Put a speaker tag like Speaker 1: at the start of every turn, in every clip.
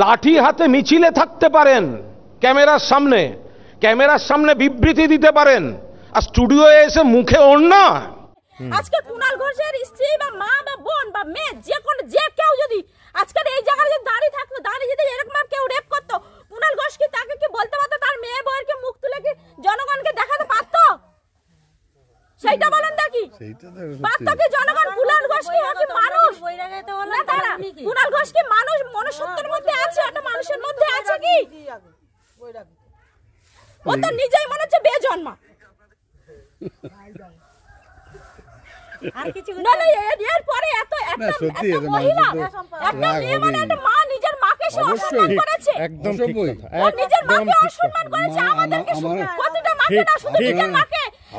Speaker 1: লাঠি হাতে মিছিলে থাকতে পারেন ক্যামেরার সামনে ক্যামেরার সামনে বিবৃতি দিতে পারেন আর স্টুডিও এসে মুখে ওড়না আজকে কুনাল ঘোষের স্ত্রী বা মা বা বোন বা মেয়ে যে কোন যে কেউ যদি আজকে এই জায়গায় যদি দাঁড়িয়ে থাকতো দাঁড়িয়ে যদি এরকম আর কেউ রেপ করতো কুনাল ঘোষ কি তাকে কি বলতে পারতো তার মেয়ে বউয়ের মুখ তুলে কি জনগণকে দেখাতে পারতো সেইটা বলেন নাকি বার্তাকে জনগণ কুণাল ঘোষ কি ওকে মানুষ না তারা কুণাল ঘোষ কি মানুষ মনুষ্যত্বের মধ্যে আছে একটা মানুষের মধ্যে আছে কি ও তো নিজেই মনে হচ্ছে বেজন্মা মানে একদম ঠিক কথা একদম ঠিক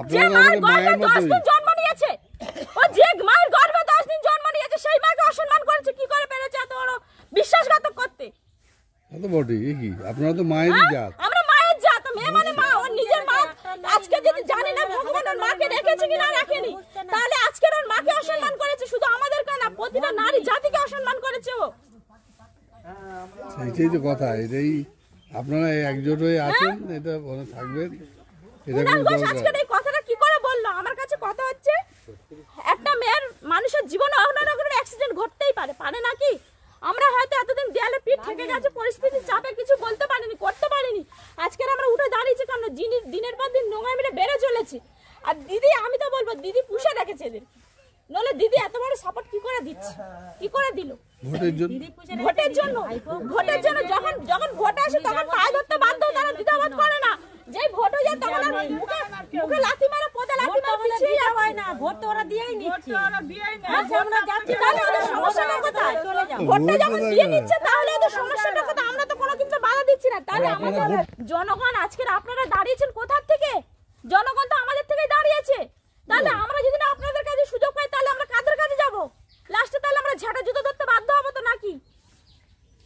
Speaker 1: ঠিক আমার মায়ের মতোই বিশ্বাসঘাতক করতে তো বটে কি আপনারা তো মায়েরই হ্যাঁ? জাত আমরা মায়ের জাত মেয়ে মানে মা ওর নিজের মা আজকে যদি জানে না ভগবান ওর মাকে রেখেছে কি না রাখেনি তাহলে আজকে ওর মাকে অসম্মান করেছে শুধু আমাদের না প্রতিটা নারী জাতিকে অসম্মান করেছে ও সেইটাই হ্যাঁ, তো কথা এই আপনারা একজোট হয়ে হ্যাঁ? আছেন এটা বলে থাকবেন এটা কথাটা কি করে বললো আমার কাছে কথা হচ্ছে যে পরিস্থিতি চাপে কিছু বলতে পারিনি করতে পারিনি আজকের আমরা উঠে দাঁড়িয়েছি কারণ জিনিস দিনের পর দিন নোংরা মিলে বেড়ে চলেছি আর দিদি আমি তো বলবো দিদি পুষে রেখেছে এদের নলে দিদি এত বড় সাপোর্ট কি করে দিচ্ছে কি করে দিল ভোটের জন্য ভোটের জন্য যখন যখন ভোট আসে তখন পায়ে ধরতে বাধ্য তারা দ্বিধাবোধ করে না ভোট হয়ে যায় তখন মুখে মুখে লাথি মারে পদে লাথি মারে হয় না ভোট তো ওরা দিয়েই নিচ্ছে ওরা দিয়েই হ্যাঁ, তাহলে ওদের সমস্যা কোথায় ভোটটা যখন দিয়ে নিচ্ছে তাহলে ওদের সমস্যা তাহলে আমাদের জনগণ আজকে আপনারা দাঁড়িয়েছেন থেকে জনগণ তো আমাদের থেকে দাঁড়িয়েছে তাহলে আমরা যদি আপনাদের কাছে সুযোগ পাই তাহলে আমরা কাদের কাছে যাব লাস্টে তাহলে আমরা জুতো ধরতে বাধ্য তো নাকি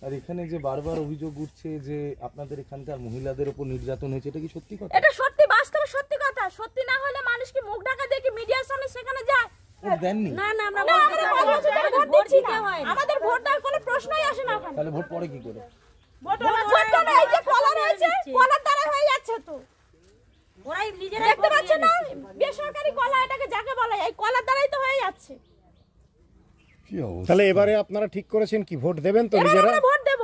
Speaker 1: আর এখানে যে বারবার অভিযোগ উঠছে যে আপনাদের এখানকার মহিলাদের উপর নির্যাতন হয়েছে এটা কি সত্যি কথা এটা সত্যি সত্যি কথা সত্যি না হলে মানুষ কি মুখ ঢাকা দিয়ে কি মিডিয়ার সামনে সেখানে যায় না না আমরা আমাদের ভোট দেওয়ার কোনো প্রশ্নই আসে না তাহলে ভোট পরে কি করে ভোট কলার দ্বারা হয়ে যাচ্ছে তো ওরাই নিজেরা দেখতে না বেসরকারি কলা এটাকে যাকে বলা কলার দ্বারাই তো হয়ে যাচ্ছে তাহলে এবারে আপনারা ঠিক করেছেন কি ভোট দেবেন তো নিজেরা ভোট দেব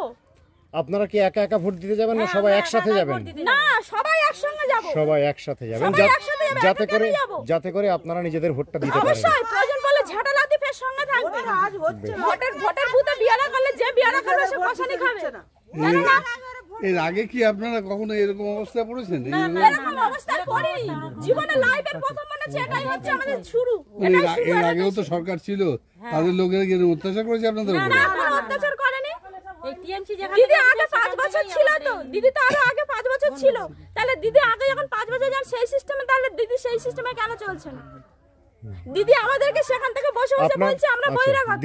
Speaker 1: আপনারা কি একা একা ভোট দিতে যাবেন না হ্যাঁ, সবাই একসাথে যাবেন না সবাই একসঙ্গে যাব সবাই একসাথে যাবেন যাতে করে যাতে করে আপনারা নিজেদের ভোটটা দিতে পারেন অবশ্যই প্রয়োজন বলে ঝাঁটা লাতি ফের সঙ্গে থাকবে আজ হচ্ছে ভোটের ভোটের বুথে বিয়ারা করলে যে বিয়ারা করবে সে কষানি খাবে না এর আগে কি আপনারা কখনো এরকম অবস্থায় পড়েছেন এরকম অবস্থায় পড়ি জীবনে লাইফের প্রথম মনে হচ্ছে এটাই হচ্ছে আমাদের শুরু মানে এর আগেও তো সরকার ছিল হ্যাঁ। তাদের লোকেরা কি অত্যাচার করেছে আপনাদের উপরে না না অত্যাচার করেনি দিদি আগে পাঁচ বছর ছিল তো দিদি তো আরো আগে পাঁচ বছর ছিল তাহলে দিদি আগে যখন পাঁচ বছর যান সেই সিস্টেমে তাহলে দিদি সেই সিস্টেমে কেন চলছে না দিদি আমাদেরকে সেখান থেকে বসে বসে বলছে আমরা আচ্ছা, বহিরাগত